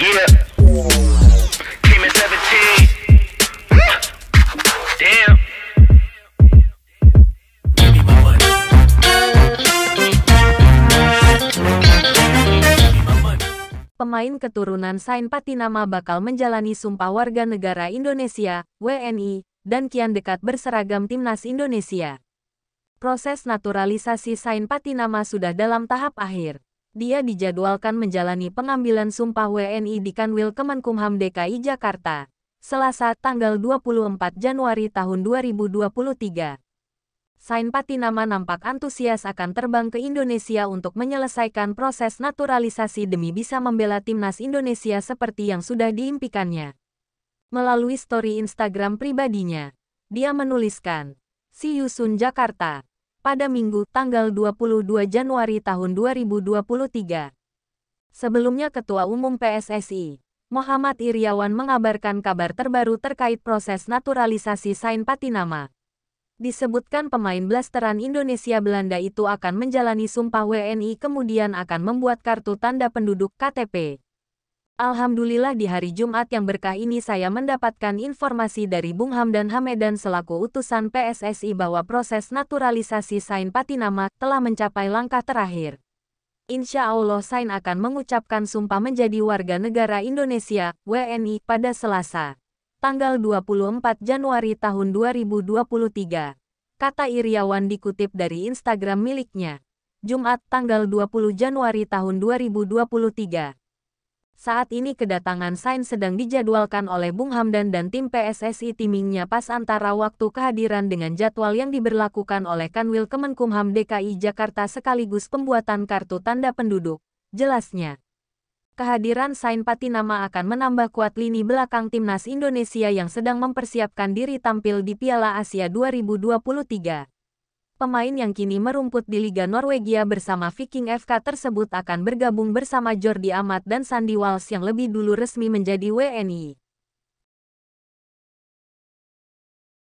Pemain keturunan Sain Patinama bakal menjalani Sumpah Warga Negara Indonesia, WNI, dan kian dekat berseragam Timnas Indonesia. Proses naturalisasi Sain Patinama sudah dalam tahap akhir dia dijadwalkan menjalani pengambilan sumpah WNI di Kanwil Kemenkumham DKI Jakarta, Selasa tanggal 24 Januari tahun 2023. Sainpati nama nampak antusias akan terbang ke Indonesia untuk menyelesaikan proses naturalisasi demi bisa membela timnas Indonesia seperti yang sudah diimpikannya. Melalui story Instagram pribadinya, dia menuliskan, See you Jakarta pada Minggu tanggal 22 Januari tahun 2023. Sebelumnya Ketua Umum PSSI, Muhammad Iriawan mengabarkan kabar terbaru terkait proses naturalisasi Sain Patinama. Disebutkan pemain blasteran Indonesia Belanda itu akan menjalani sumpah WNI kemudian akan membuat kartu tanda penduduk KTP. Alhamdulillah di hari Jumat yang berkah ini saya mendapatkan informasi dari Bung Hamdan Hamedan selaku utusan PSSI bahwa proses naturalisasi Sain Patinama telah mencapai langkah terakhir. Insya Allah Sain akan mengucapkan sumpah menjadi warga negara Indonesia, WNI, pada Selasa, tanggal 24 Januari tahun 2023. Kata Iriawan dikutip dari Instagram miliknya. Jumat tanggal 20 Januari tahun 2023. Saat ini kedatangan Sain sedang dijadwalkan oleh Bung Hamdan dan tim PSSI timingnya pas antara waktu kehadiran dengan jadwal yang diberlakukan oleh Kanwil Kemenkumham DKI Jakarta sekaligus pembuatan kartu tanda penduduk. Jelasnya, kehadiran Sain Patinama akan menambah kuat lini belakang timnas Indonesia yang sedang mempersiapkan diri tampil di Piala Asia 2023 pemain yang kini merumput di Liga Norwegia bersama Viking FK tersebut akan bergabung bersama Jordi Amat dan Sandi Wals yang lebih dulu resmi menjadi WNI.